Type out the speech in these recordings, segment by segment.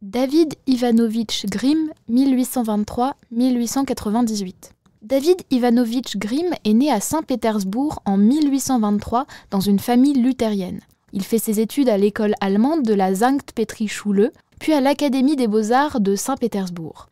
David Ivanovitch Grimm, 1823-1898. David Ivanovitch Grimm est né à Saint-Pétersbourg en 1823 dans une famille luthérienne. Il fait ses études à l'école allemande de la Sankt Petri Schule, puis à l'Académie des Beaux-Arts de Saint-Pétersbourg.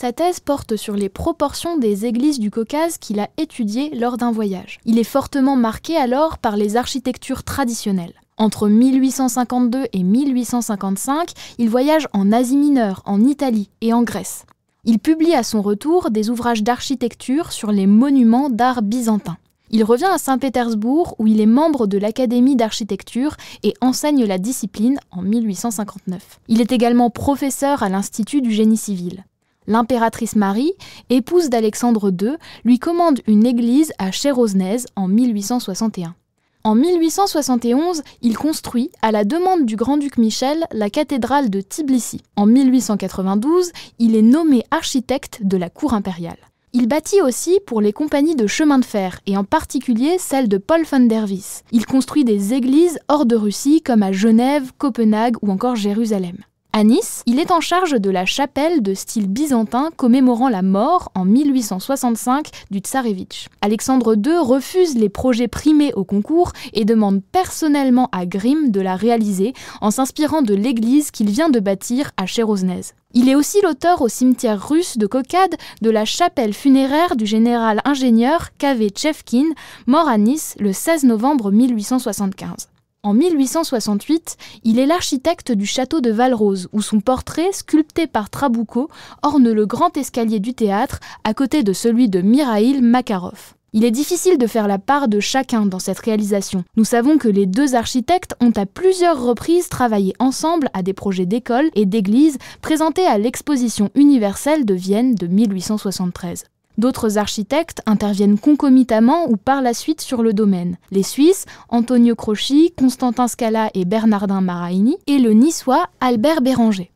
Sa thèse porte sur les proportions des églises du Caucase qu'il a étudiées lors d'un voyage. Il est fortement marqué alors par les architectures traditionnelles. Entre 1852 et 1855, il voyage en Asie mineure, en Italie et en Grèce. Il publie à son retour des ouvrages d'architecture sur les monuments d'art byzantin. Il revient à Saint-Pétersbourg où il est membre de l'Académie d'architecture et enseigne la discipline en 1859. Il est également professeur à l'Institut du génie civil l'impératrice Marie, épouse d'Alexandre II, lui commande une église à Chéroznaise en 1861. En 1871, il construit, à la demande du grand-duc Michel, la cathédrale de Tbilissi. En 1892, il est nommé architecte de la cour impériale. Il bâtit aussi pour les compagnies de chemin de fer, et en particulier celle de Paul van der Il construit des églises hors de Russie, comme à Genève, Copenhague ou encore Jérusalem. À Nice, il est en charge de la chapelle de style byzantin commémorant la mort en 1865 du tsarevitch. Alexandre II refuse les projets primés au concours et demande personnellement à Grimm de la réaliser en s'inspirant de l'église qu'il vient de bâtir à Chéroznèse. Il est aussi l'auteur au cimetière russe de Cocade de la chapelle funéraire du général ingénieur K.V. Tchevkin, mort à Nice le 16 novembre 1875. En 1868, il est l'architecte du château de Valrose, où son portrait, sculpté par Trabouco, orne le grand escalier du théâtre, à côté de celui de Mirail Makarov. Il est difficile de faire la part de chacun dans cette réalisation. Nous savons que les deux architectes ont à plusieurs reprises travaillé ensemble à des projets d'école et d'église présentés à l'exposition universelle de Vienne de 1873. D'autres architectes interviennent concomitamment ou par la suite sur le domaine. Les Suisses, Antonio Croci, Constantin Scala et Bernardin Maraini, et le niçois Albert Béranger.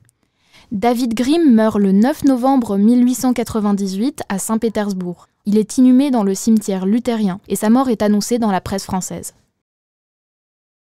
David Grimm meurt le 9 novembre 1898 à Saint-Pétersbourg. Il est inhumé dans le cimetière luthérien et sa mort est annoncée dans la presse française.